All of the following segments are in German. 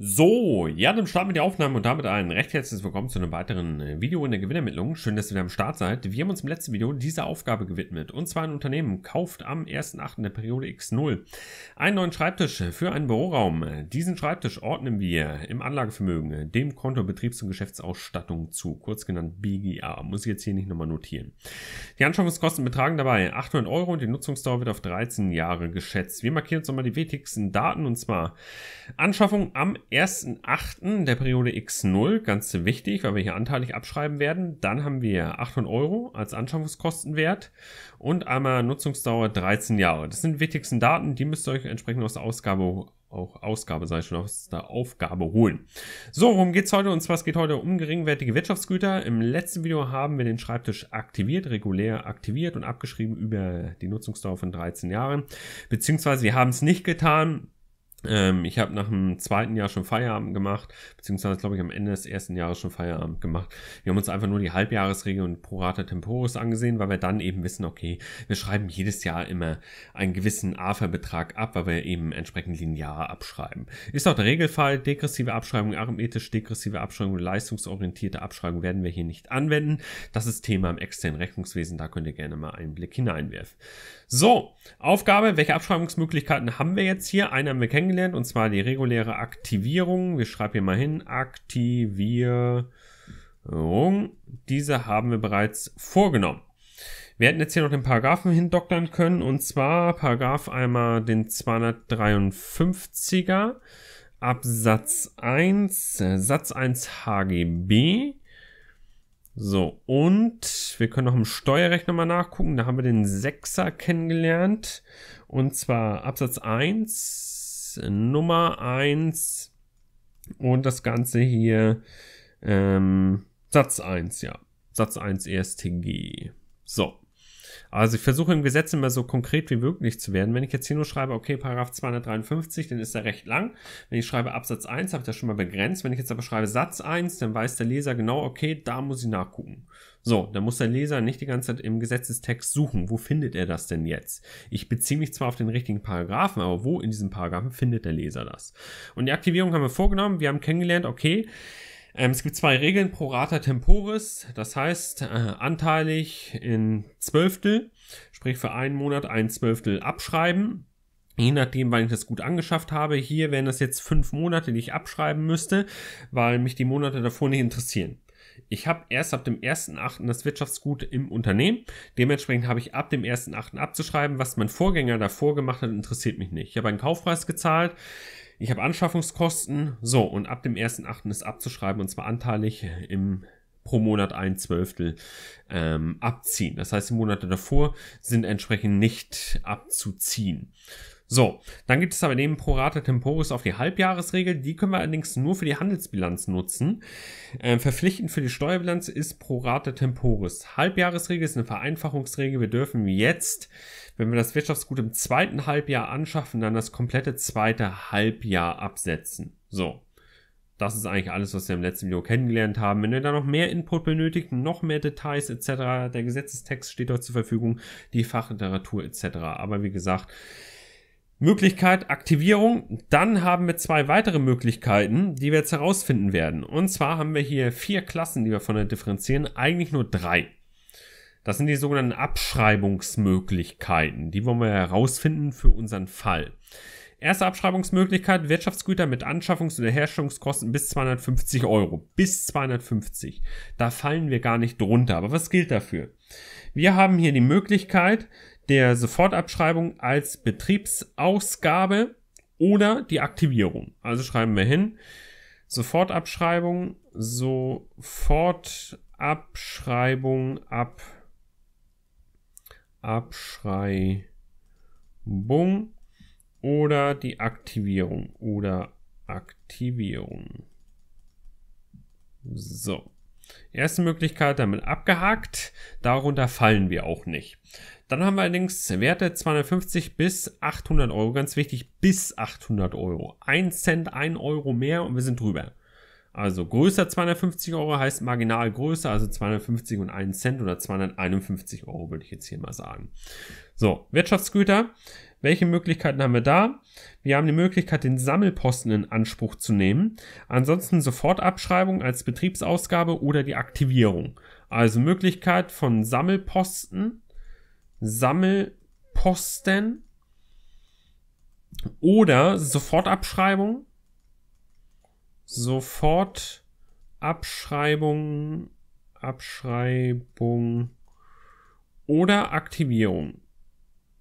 So, ja, dann starten wir die Aufnahme und damit ein recht herzliches Willkommen zu einem weiteren äh, Video in der Gewinnermittlung. Schön, dass ihr wieder am Start seid. Wir haben uns im letzten Video dieser Aufgabe gewidmet. Und zwar ein Unternehmen kauft am 1.8. der Periode X0 einen neuen Schreibtisch für einen Büroraum. Diesen Schreibtisch ordnen wir im Anlagevermögen äh, dem Konto Betriebs- und Geschäftsausstattung zu, kurz genannt BGA. Muss ich jetzt hier nicht nochmal notieren. Die Anschaffungskosten betragen dabei 800 Euro und die Nutzungsdauer wird auf 13 Jahre geschätzt. Wir markieren uns nochmal die wichtigsten Daten und zwar Anschaffung am 1.8. der Periode X0, ganz wichtig, weil wir hier anteilig abschreiben werden. Dann haben wir 800 Euro als Anschaffungskostenwert und einmal Nutzungsdauer 13 Jahre. Das sind die wichtigsten Daten, die müsst ihr euch entsprechend aus der Ausgabe auch Ausgabe, sei schon aus der Aufgabe holen. So, worum geht's heute? Und zwar es geht heute um geringwertige Wirtschaftsgüter. Im letzten Video haben wir den Schreibtisch aktiviert, regulär aktiviert und abgeschrieben über die Nutzungsdauer von 13 Jahren. Beziehungsweise wir haben es nicht getan, ähm, ich habe nach dem zweiten Jahr schon Feierabend gemacht, beziehungsweise glaube ich am Ende des ersten Jahres schon Feierabend gemacht. Wir haben uns einfach nur die Halbjahresregel und Prorata Temporis angesehen, weil wir dann eben wissen, okay, wir schreiben jedes Jahr immer einen gewissen AFA-Betrag ab, weil wir eben entsprechend linear abschreiben. Ist auch der Regelfall, degressive Abschreibung, arithmetisch degressive Abschreibung, leistungsorientierte Abschreibung werden wir hier nicht anwenden. Das ist Thema im externen Rechnungswesen, da könnt ihr gerne mal einen Blick hineinwerfen. So, Aufgabe, welche Abschreibungsmöglichkeiten haben wir jetzt hier? Eine haben wir kennengelernt kennengelernt und zwar die reguläre Aktivierung. Wir schreiben hier mal hin, Aktivierung. Diese haben wir bereits vorgenommen. Wir hätten jetzt hier noch den Paragraphen hindoktern können und zwar Paragraph einmal den 253er Absatz 1, äh, Satz 1 HGB. So, und wir können noch im Steuerrecht nochmal nachgucken. Da haben wir den 6er kennengelernt. Und zwar Absatz 1, Nummer 1 und das Ganze hier ähm, Satz 1, ja. Satz 1 ESTG. So. Also ich versuche im Gesetz immer so konkret wie möglich zu werden. Wenn ich jetzt hier nur schreibe, okay, Paragraph 253, dann ist er recht lang. Wenn ich schreibe Absatz 1, habe ich das schon mal begrenzt. Wenn ich jetzt aber schreibe Satz 1, dann weiß der Leser genau, okay, da muss ich nachgucken. So, dann muss der Leser nicht die ganze Zeit im Gesetzestext suchen. Wo findet er das denn jetzt? Ich beziehe mich zwar auf den richtigen Paragraphen, aber wo in diesem Paragraphen findet der Leser das? Und die Aktivierung haben wir vorgenommen. Wir haben kennengelernt, okay, ähm, es gibt zwei Regeln, pro rata temporis, das heißt äh, anteilig in Zwölftel, sprich für einen Monat ein Zwölftel abschreiben. Je nachdem, wann ich das gut angeschafft habe. Hier wären das jetzt fünf Monate, die ich abschreiben müsste, weil mich die Monate davor nicht interessieren. Ich habe erst ab dem 1.8. das Wirtschaftsgut im Unternehmen. Dementsprechend habe ich ab dem 1.8. abzuschreiben. Was mein Vorgänger davor gemacht hat, interessiert mich nicht. Ich habe einen Kaufpreis gezahlt. Ich habe Anschaffungskosten. So, und ab dem 1.8. ist abzuschreiben und zwar anteilig im pro Monat ein Zwölftel ähm, abziehen. Das heißt, die Monate davor sind entsprechend nicht abzuziehen. So, dann gibt es aber neben Prorate Temporis auf die Halbjahresregel. Die können wir allerdings nur für die Handelsbilanz nutzen. Äh, verpflichtend für die Steuerbilanz ist Prorate Temporis. Halbjahresregel ist eine Vereinfachungsregel. Wir dürfen jetzt, wenn wir das Wirtschaftsgut im zweiten Halbjahr anschaffen, dann das komplette zweite Halbjahr absetzen. So, das ist eigentlich alles, was wir im letzten Video kennengelernt haben. Wenn ihr da noch mehr Input benötigt, noch mehr Details etc., der Gesetzestext steht euch zur Verfügung, die Fachliteratur etc. Aber wie gesagt, Möglichkeit Aktivierung. Dann haben wir zwei weitere Möglichkeiten, die wir jetzt herausfinden werden. Und zwar haben wir hier vier Klassen, die wir von der differenzieren, eigentlich nur drei. Das sind die sogenannten Abschreibungsmöglichkeiten. Die wollen wir herausfinden für unseren Fall. Erste Abschreibungsmöglichkeit, Wirtschaftsgüter mit Anschaffungs- oder Herstellungskosten bis 250 Euro. Bis 250. Da fallen wir gar nicht drunter. Aber was gilt dafür? Wir haben hier die Möglichkeit, der Sofortabschreibung als Betriebsausgabe oder die Aktivierung. Also schreiben wir hin. Sofortabschreibung, Sofortabschreibung ab Abschreibung oder die Aktivierung oder Aktivierung. So. Erste Möglichkeit damit abgehakt. Darunter fallen wir auch nicht. Dann haben wir allerdings Werte 250 bis 800 Euro. Ganz wichtig, bis 800 Euro. 1 Cent, 1 Euro mehr und wir sind drüber. Also größer 250 Euro heißt marginal größer, also 250 und 1 Cent oder 251 Euro würde ich jetzt hier mal sagen. So, Wirtschaftsgüter. Welche Möglichkeiten haben wir da? Wir haben die Möglichkeit, den Sammelposten in Anspruch zu nehmen. Ansonsten Sofortabschreibung als Betriebsausgabe oder die Aktivierung. Also Möglichkeit von Sammelposten Sammelposten oder Sofortabschreibung. Sofortabschreibung, Abschreibung oder Aktivierung.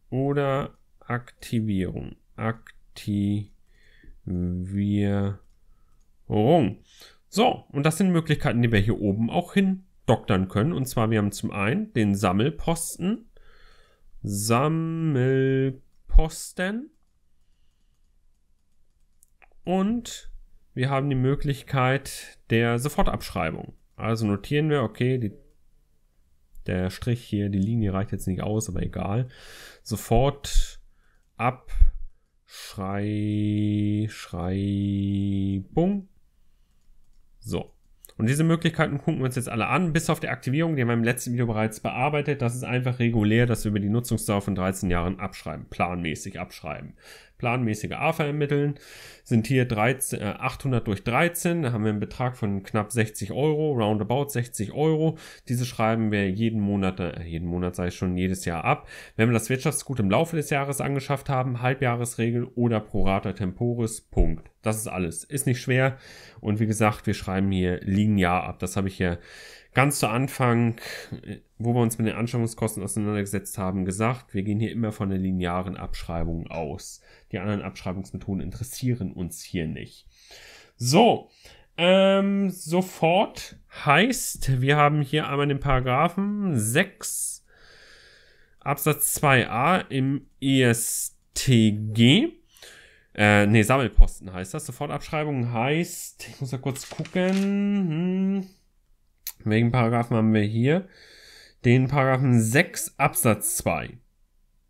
Oder Aktivierung. Aktivierung. So, und das sind Möglichkeiten, die wir hier oben auch hin doktern können. Und zwar, wir haben zum einen den Sammelposten. Sammelposten. Und wir haben die Möglichkeit der Sofortabschreibung. Also notieren wir, okay, die, der Strich hier, die Linie reicht jetzt nicht aus, aber egal. Sofort abschreibung. So. Und diese Möglichkeiten gucken wir uns jetzt alle an, bis auf die Aktivierung, die haben wir im letzten Video bereits bearbeitet. Das ist einfach regulär, dass wir über die Nutzungsdauer von 13 Jahren abschreiben, planmäßig abschreiben planmäßige AFA ermitteln, sind hier 13, 800 äh, durch 13, da haben wir einen Betrag von knapp 60 Euro, roundabout 60 Euro. Diese schreiben wir jeden Monat, äh, jeden Monat sei es schon jedes Jahr ab. Wenn wir das Wirtschaftsgut im Laufe des Jahres angeschafft haben, Halbjahresregel oder Prorata Temporis, Punkt. Das ist alles. Ist nicht schwer. Und wie gesagt, wir schreiben hier Linear ab. Das habe ich hier ganz zu Anfang, äh, wo wir uns mit den Anschaffungskosten auseinandergesetzt haben, gesagt, wir gehen hier immer von der linearen Abschreibung aus. Die anderen Abschreibungsmethoden interessieren uns hier nicht. So, ähm, sofort heißt, wir haben hier einmal den Paragraphen 6 Absatz 2a im ESTG. Äh, ne, Sammelposten heißt das. Sofortabschreibung heißt, ich muss da kurz gucken, hm, welchen Paragraphen haben wir hier? Den Paragraphen 6 Absatz 2.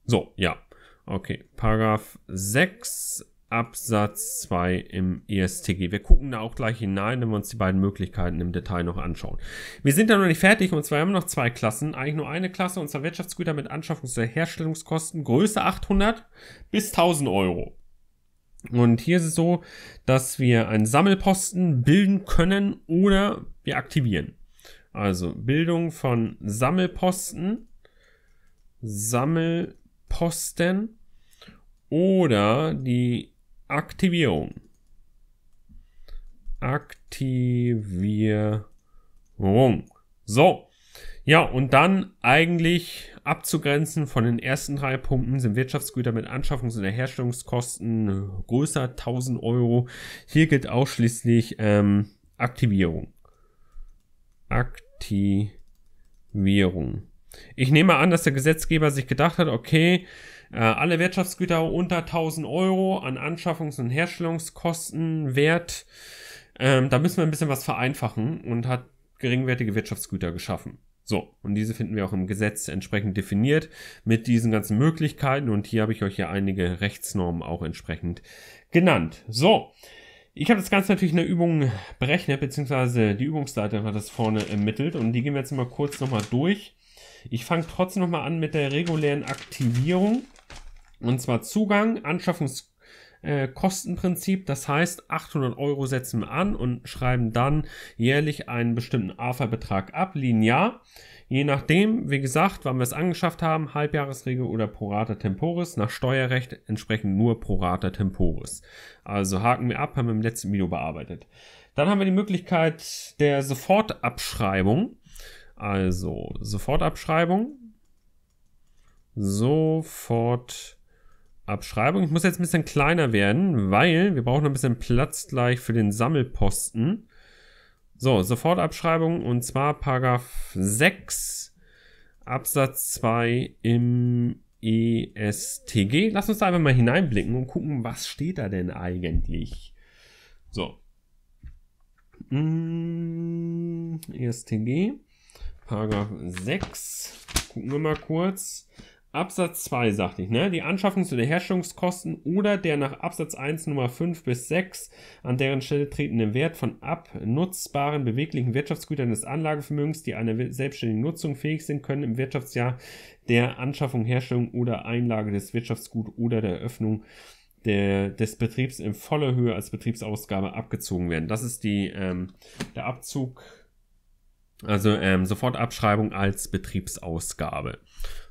So, ja. Okay, Paragraph 6 Absatz 2 im ESTG. Wir gucken da auch gleich hinein, wenn wir uns die beiden Möglichkeiten im Detail noch anschauen. Wir sind da noch nicht fertig und zwar haben wir noch zwei Klassen. Eigentlich nur eine Klasse und zwar Wirtschaftsgüter mit Anschaffungs- und Herstellungskosten Größe 800 bis 1000 Euro. Und hier ist es so, dass wir einen Sammelposten bilden können oder wir aktivieren. Also Bildung von Sammelposten, Sammelposten oder die Aktivierung. Aktivierung. So. Ja, und dann eigentlich abzugrenzen von den ersten drei Punkten sind Wirtschaftsgüter mit Anschaffungs- und Herstellungskosten größer 1000 Euro. Hier gilt ausschließlich ähm, Aktivierung. Aktivierung. Aktivierung. Ich nehme an, dass der Gesetzgeber sich gedacht hat, okay, äh, alle Wirtschaftsgüter unter 1000 Euro an Anschaffungs- und Herstellungskosten wert. Ähm, da müssen wir ein bisschen was vereinfachen und hat geringwertige Wirtschaftsgüter geschaffen. So, und diese finden wir auch im Gesetz entsprechend definiert mit diesen ganzen Möglichkeiten. Und hier habe ich euch ja einige Rechtsnormen auch entsprechend genannt. So, ich habe das Ganze natürlich in der Übung berechnet, beziehungsweise die Übungsleiter hat das vorne ermittelt und die gehen wir jetzt mal kurz nochmal durch. Ich fange trotzdem nochmal an mit der regulären Aktivierung. Und zwar Zugang, Anschaffungs äh, Kostenprinzip. Das heißt, 800 Euro setzen wir an und schreiben dann jährlich einen bestimmten AFA-Betrag ab, linear. Je nachdem, wie gesagt, wann wir es angeschafft haben, Halbjahresregel oder Prorata Temporis, nach Steuerrecht entsprechend nur Prorata Temporis. Also haken wir ab, haben wir im letzten Video bearbeitet. Dann haben wir die Möglichkeit der Sofortabschreibung. Also Sofortabschreibung. Sofortabschreibung. Abschreibung. Ich muss jetzt ein bisschen kleiner werden, weil wir brauchen noch ein bisschen Platz gleich für den Sammelposten. So, Sofortabschreibung und zwar Paragraph 6 Absatz 2 im ESTG. Lass uns da einfach mal hineinblicken und gucken, was steht da denn eigentlich? So. Mm, ESTG, Paragraph 6. Gucken wir mal kurz. Absatz 2 sagt ich, ne? Die Anschaffungs- oder Herstellungskosten oder der nach Absatz 1 Nummer 5 bis 6 an deren Stelle tretende Wert von abnutzbaren beweglichen Wirtschaftsgütern des Anlagevermögens, die einer selbstständigen Nutzung fähig sind, können im Wirtschaftsjahr der Anschaffung, Herstellung oder Einlage des Wirtschaftsguts oder der Eröffnung der, des Betriebs in voller Höhe als Betriebsausgabe abgezogen werden. Das ist die, ähm, der Abzug, also ähm, Sofortabschreibung als Betriebsausgabe.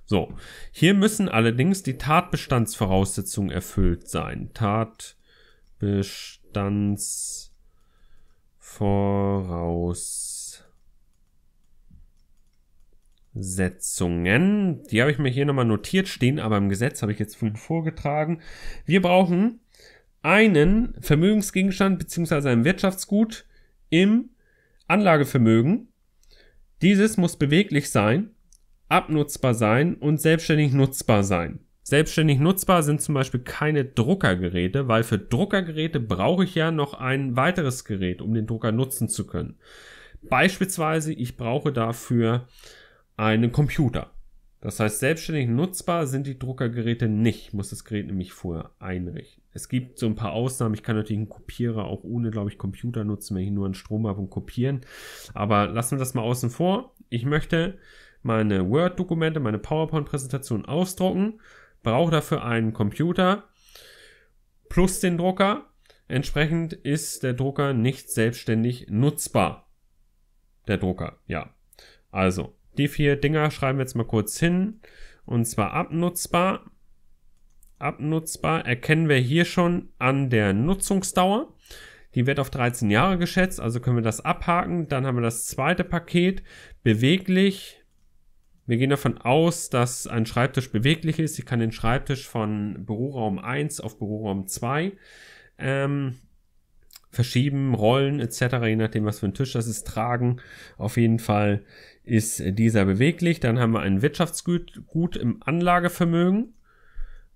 So, hier müssen allerdings die Tatbestandsvoraussetzungen erfüllt sein. Tatbestandsvoraussetzungen. Die habe ich mir hier nochmal notiert, stehen aber im Gesetz, habe ich jetzt vorhin vorgetragen. Wir brauchen einen Vermögensgegenstand bzw. ein Wirtschaftsgut im Anlagevermögen. Dieses muss beweglich sein abnutzbar sein und selbstständig nutzbar sein. Selbstständig nutzbar sind zum Beispiel keine Druckergeräte, weil für Druckergeräte brauche ich ja noch ein weiteres Gerät, um den Drucker nutzen zu können. Beispielsweise, ich brauche dafür einen Computer. Das heißt, selbstständig nutzbar sind die Druckergeräte nicht. Ich muss das Gerät nämlich vorher einrichten. Es gibt so ein paar Ausnahmen. Ich kann natürlich einen Kopierer auch ohne, glaube ich, Computer nutzen, wenn ich nur einen Strom habe und kopieren. Aber lassen wir das mal außen vor. Ich möchte meine Word-Dokumente, meine PowerPoint-Präsentation ausdrucken, brauche dafür einen Computer plus den Drucker. Entsprechend ist der Drucker nicht selbstständig nutzbar. Der Drucker, ja. Also, die vier Dinger schreiben wir jetzt mal kurz hin. Und zwar abnutzbar. Abnutzbar erkennen wir hier schon an der Nutzungsdauer. Die wird auf 13 Jahre geschätzt, also können wir das abhaken. Dann haben wir das zweite Paket. Beweglich wir gehen davon aus, dass ein Schreibtisch beweglich ist. Ich kann den Schreibtisch von Büroraum 1 auf Büroraum 2 ähm, verschieben, rollen etc., je nachdem, was für ein Tisch das ist, tragen. Auf jeden Fall ist dieser beweglich. Dann haben wir ein Wirtschaftsgut im Anlagevermögen.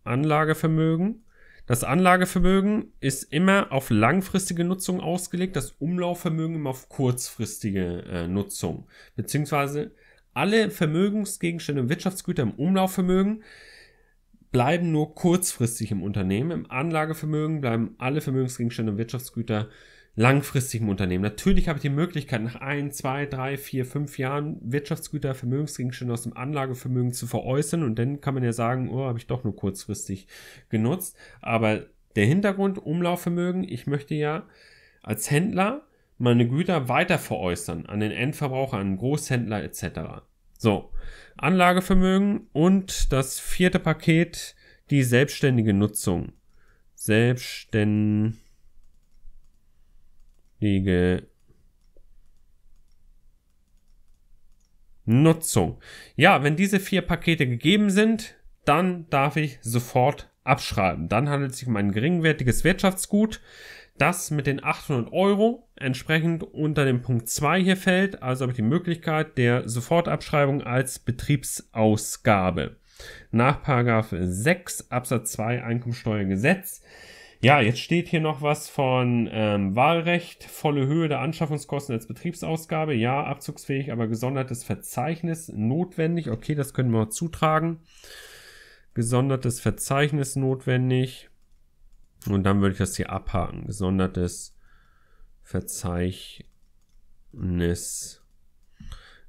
Anlagevermögen. Das Anlagevermögen ist immer auf langfristige Nutzung ausgelegt, das Umlaufvermögen immer auf kurzfristige äh, Nutzung. Beziehungsweise alle Vermögensgegenstände und Wirtschaftsgüter im Umlaufvermögen bleiben nur kurzfristig im Unternehmen. Im Anlagevermögen bleiben alle Vermögensgegenstände und Wirtschaftsgüter langfristig im Unternehmen. Natürlich habe ich die Möglichkeit, nach ein, zwei, drei, vier, fünf Jahren Wirtschaftsgüter, Vermögensgegenstände aus dem Anlagevermögen zu veräußern und dann kann man ja sagen, oh, habe ich doch nur kurzfristig genutzt. Aber der Hintergrund, Umlaufvermögen, ich möchte ja als Händler meine Güter weiter veräußern an den Endverbraucher, an den Großhändler etc. So, Anlagevermögen und das vierte Paket, die selbstständige Nutzung. Selbstständige Nutzung. Ja, wenn diese vier Pakete gegeben sind, dann darf ich sofort abschreiben. Dann handelt es sich um ein geringwertiges Wirtschaftsgut, das mit den 800 Euro entsprechend unter dem Punkt 2 hier fällt, also habe ich die Möglichkeit der Sofortabschreibung als Betriebsausgabe. Nach 6 Absatz 2 Einkommensteuergesetz. Ja, jetzt steht hier noch was von ähm, Wahlrecht, volle Höhe der Anschaffungskosten als Betriebsausgabe. Ja, abzugsfähig, aber gesondertes Verzeichnis notwendig. Okay, das können wir zutragen. Gesondertes Verzeichnis notwendig. Und dann würde ich das hier abhaken. Gesondertes Verzeichnis. Verzeichnis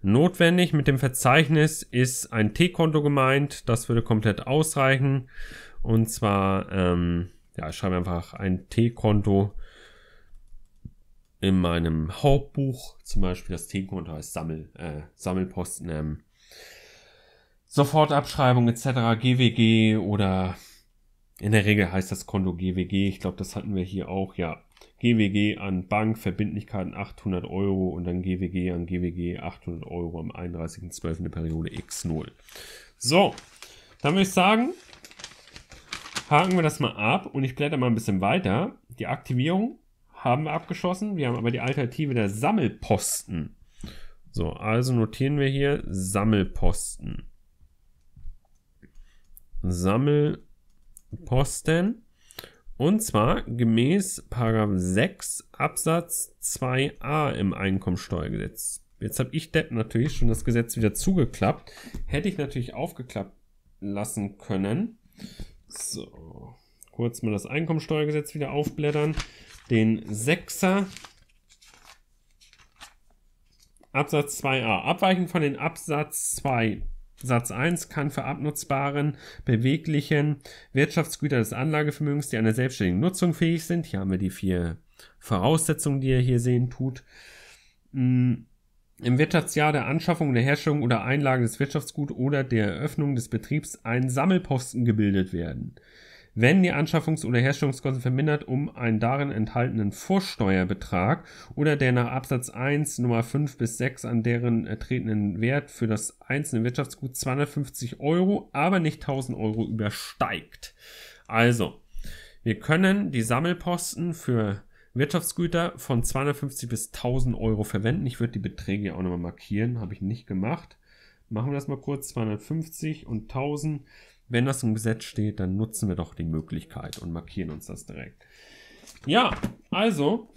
notwendig. Mit dem Verzeichnis ist ein T-Konto gemeint. Das würde komplett ausreichen. Und zwar, ähm, ja, ich schreibe einfach ein T-Konto in meinem Hauptbuch. Zum Beispiel das T-Konto heißt Sammel, äh, Sammelposten, ähm, Sofortabschreibung etc., GWG oder in der Regel heißt das Konto GWG. Ich glaube, das hatten wir hier auch, ja. GWG an Bank, Verbindlichkeiten 800 Euro und dann GWG an GWG 800 Euro am 31.12. der Periode X0. So, dann würde ich sagen, haken wir das mal ab und ich blätter mal ein bisschen weiter. Die Aktivierung haben wir abgeschossen, wir haben aber die Alternative der Sammelposten. So, also notieren wir hier Sammelposten. Sammelposten. Und zwar gemäß 6 Absatz 2a im Einkommensteuergesetz. Jetzt habe ich Depp natürlich schon das Gesetz wieder zugeklappt. Hätte ich natürlich aufgeklappt lassen können. So, kurz mal das Einkommensteuergesetz wieder aufblättern. Den 6er Absatz 2a. Abweichend von den Absatz 2 Satz 1 kann für abnutzbaren, beweglichen Wirtschaftsgüter des Anlagevermögens, die einer selbstständigen Nutzung fähig sind, hier haben wir die vier Voraussetzungen, die er hier sehen tut, mm, im Wirtschaftsjahr der Anschaffung, der Herstellung oder Einlage des Wirtschaftsguts oder der Eröffnung des Betriebs ein Sammelposten gebildet werden werden die Anschaffungs- oder Herstellungskosten vermindert um einen darin enthaltenen Vorsteuerbetrag oder der nach Absatz 1 Nummer 5 bis 6 an deren ertretenen Wert für das einzelne Wirtschaftsgut 250 Euro, aber nicht 1000 Euro übersteigt. Also, wir können die Sammelposten für Wirtschaftsgüter von 250 bis 1000 Euro verwenden. Ich würde die Beträge auch nochmal markieren, habe ich nicht gemacht. Machen wir das mal kurz, 250 und 1000 wenn das im Gesetz steht, dann nutzen wir doch die Möglichkeit und markieren uns das direkt. Ja, also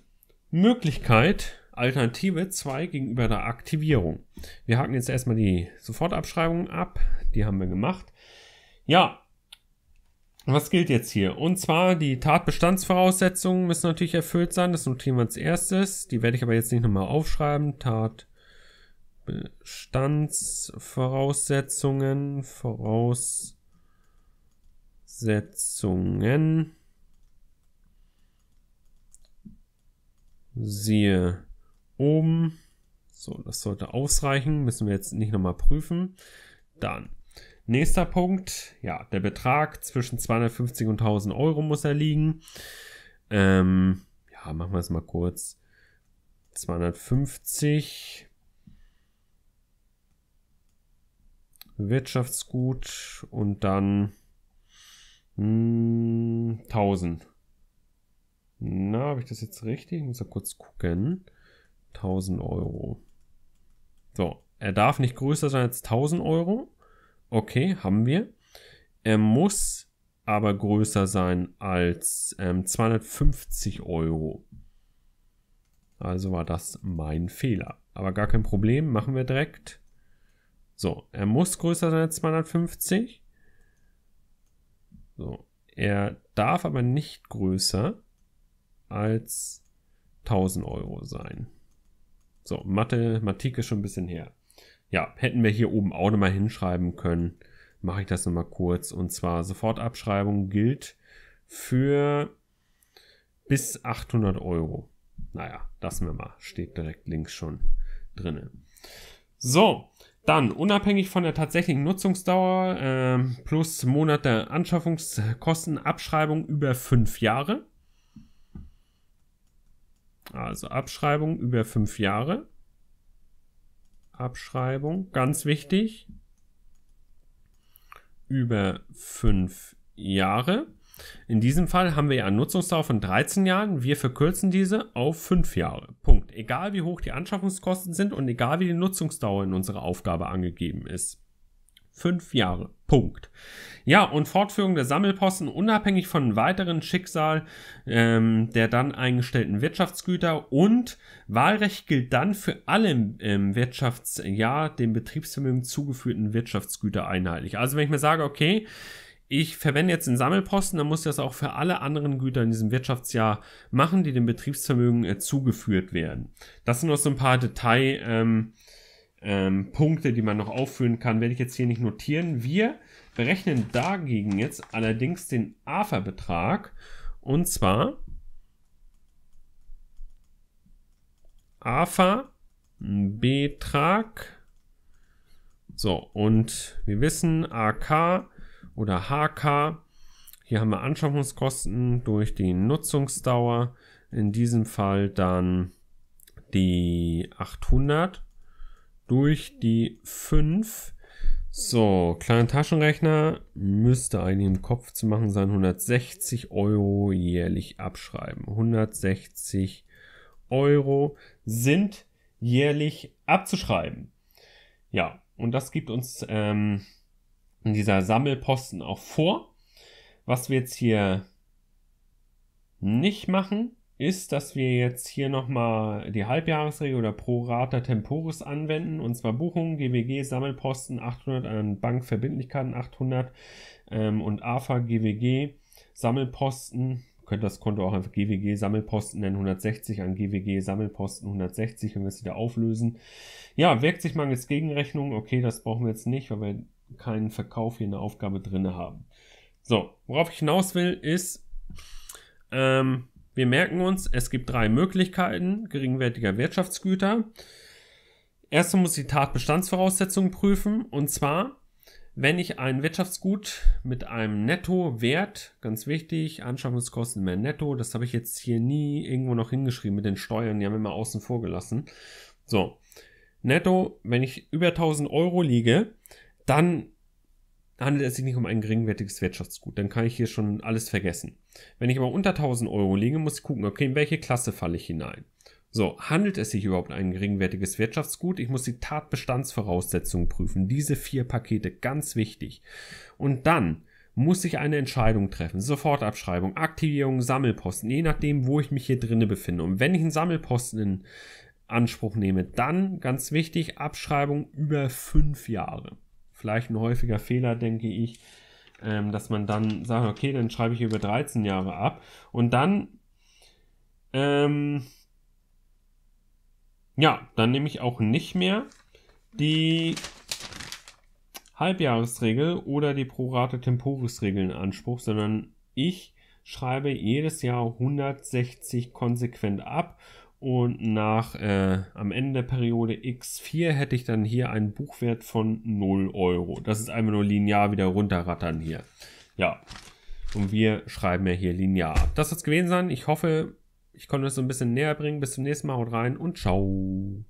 Möglichkeit, Alternative 2 gegenüber der Aktivierung. Wir haken jetzt erstmal die Sofortabschreibung ab, die haben wir gemacht. Ja, was gilt jetzt hier? Und zwar die Tatbestandsvoraussetzungen müssen natürlich erfüllt sein, das notieren wir als erstes, die werde ich aber jetzt nicht nochmal aufschreiben. Tatbestandsvoraussetzungen, voraus Setzungen. Siehe oben. So, das sollte ausreichen. Müssen wir jetzt nicht nochmal prüfen. Dann. Nächster Punkt. Ja, der Betrag zwischen 250 und 1000 Euro muss er liegen. Ähm, ja, machen wir es mal kurz. 250. Wirtschaftsgut und dann hm, 1000. Na, habe ich das jetzt richtig? Ich muss da kurz gucken. 1000 Euro. So, er darf nicht größer sein als 1000 Euro. Okay, haben wir. Er muss aber größer sein als ähm, 250 Euro. Also war das mein Fehler. Aber gar kein Problem, machen wir direkt. So, er muss größer sein als 250. So. Er darf aber nicht größer als 1000 Euro sein. So, Mathematik ist schon ein bisschen her. Ja, hätten wir hier oben auch nochmal hinschreiben können, mache ich das nochmal kurz. Und zwar Sofortabschreibung gilt für bis 800 Euro. Naja, lassen wir mal. Steht direkt links schon drinne. So, dann, unabhängig von der tatsächlichen Nutzungsdauer äh, plus Monate Anschaffungskosten, Abschreibung über fünf Jahre. Also Abschreibung über fünf Jahre. Abschreibung, ganz wichtig. Über fünf Jahre. In diesem Fall haben wir ja eine Nutzungsdauer von 13 Jahren. Wir verkürzen diese auf fünf Jahre. Punkt egal wie hoch die Anschaffungskosten sind und egal wie die Nutzungsdauer in unserer Aufgabe angegeben ist. Fünf Jahre. Punkt. Ja, und Fortführung der Sammelposten unabhängig von weiteren Schicksal ähm, der dann eingestellten Wirtschaftsgüter und Wahlrecht gilt dann für alle im Wirtschaftsjahr dem Betriebsvermögen zugeführten Wirtschaftsgüter einheitlich. Also wenn ich mir sage, okay, ich verwende jetzt den Sammelposten, dann muss ich das auch für alle anderen Güter in diesem Wirtschaftsjahr machen, die dem Betriebsvermögen äh, zugeführt werden. Das sind noch so ein paar Detailpunkte, Ähm, ähm, die man noch aufführen kann, werde ich jetzt hier nicht notieren. Wir berechnen dagegen jetzt allerdings den AFA-Betrag und zwar AFA-Betrag. So, und wir wissen, AK oder HK. Hier haben wir Anschaffungskosten durch die Nutzungsdauer. In diesem Fall dann die 800 durch die 5. So, kleiner Taschenrechner müsste eigentlich im Kopf zu machen sein. 160 Euro jährlich abschreiben. 160 Euro sind jährlich abzuschreiben. Ja, und das gibt uns ähm, in dieser Sammelposten auch vor. Was wir jetzt hier nicht machen, ist, dass wir jetzt hier nochmal die Halbjahresregel oder Pro Rata Temporis anwenden, und zwar Buchungen, GWG, Sammelposten 800 Bankverbindlichkeiten 800 ähm, und AFA, GWG, Sammelposten, könnt das Konto auch einfach GWG Sammelposten nennen, 160 an GWG Sammelposten 160 wenn wir es wieder auflösen. Ja, wirkt sich mal jetzt Gegenrechnung, okay, das brauchen wir jetzt nicht, weil wir keinen Verkauf hier eine Aufgabe drin haben. So, worauf ich hinaus will, ist, ähm, wir merken uns, es gibt drei Möglichkeiten geringwertiger Wirtschaftsgüter. Erstens muss die Tatbestandsvoraussetzungen prüfen, und zwar, wenn ich ein Wirtschaftsgut mit einem Nettowert, ganz wichtig, Anschaffungskosten mehr netto, das habe ich jetzt hier nie irgendwo noch hingeschrieben mit den Steuern, die haben wir mal außen vor gelassen. So, netto, wenn ich über 1000 Euro liege, dann handelt es sich nicht um ein geringwertiges Wirtschaftsgut. Dann kann ich hier schon alles vergessen. Wenn ich aber unter 1000 Euro liege, muss ich gucken, okay, in welche Klasse falle ich hinein. So, handelt es sich überhaupt um ein geringwertiges Wirtschaftsgut? Ich muss die Tatbestandsvoraussetzungen prüfen. Diese vier Pakete, ganz wichtig. Und dann muss ich eine Entscheidung treffen. Sofortabschreibung, Aktivierung, Sammelposten, je nachdem, wo ich mich hier drinne befinde. Und wenn ich einen Sammelposten in Anspruch nehme, dann, ganz wichtig, Abschreibung über fünf Jahre vielleicht ein häufiger Fehler, denke ich, ähm, dass man dann sagt, okay, dann schreibe ich über 13 Jahre ab. Und dann, ähm, ja, dann nehme ich auch nicht mehr die Halbjahresregel oder die Prorate Temporis-Regel in Anspruch, sondern ich schreibe jedes Jahr 160 konsequent ab und nach äh, am Ende der Periode X4 hätte ich dann hier einen Buchwert von 0 Euro. Das ist einfach nur linear wieder runterrattern hier. Ja. Und wir schreiben ja hier linear. Das soll es gewesen sein. Ich hoffe, ich konnte es so ein bisschen näher bringen. Bis zum nächsten Mal. Haut rein und ciao.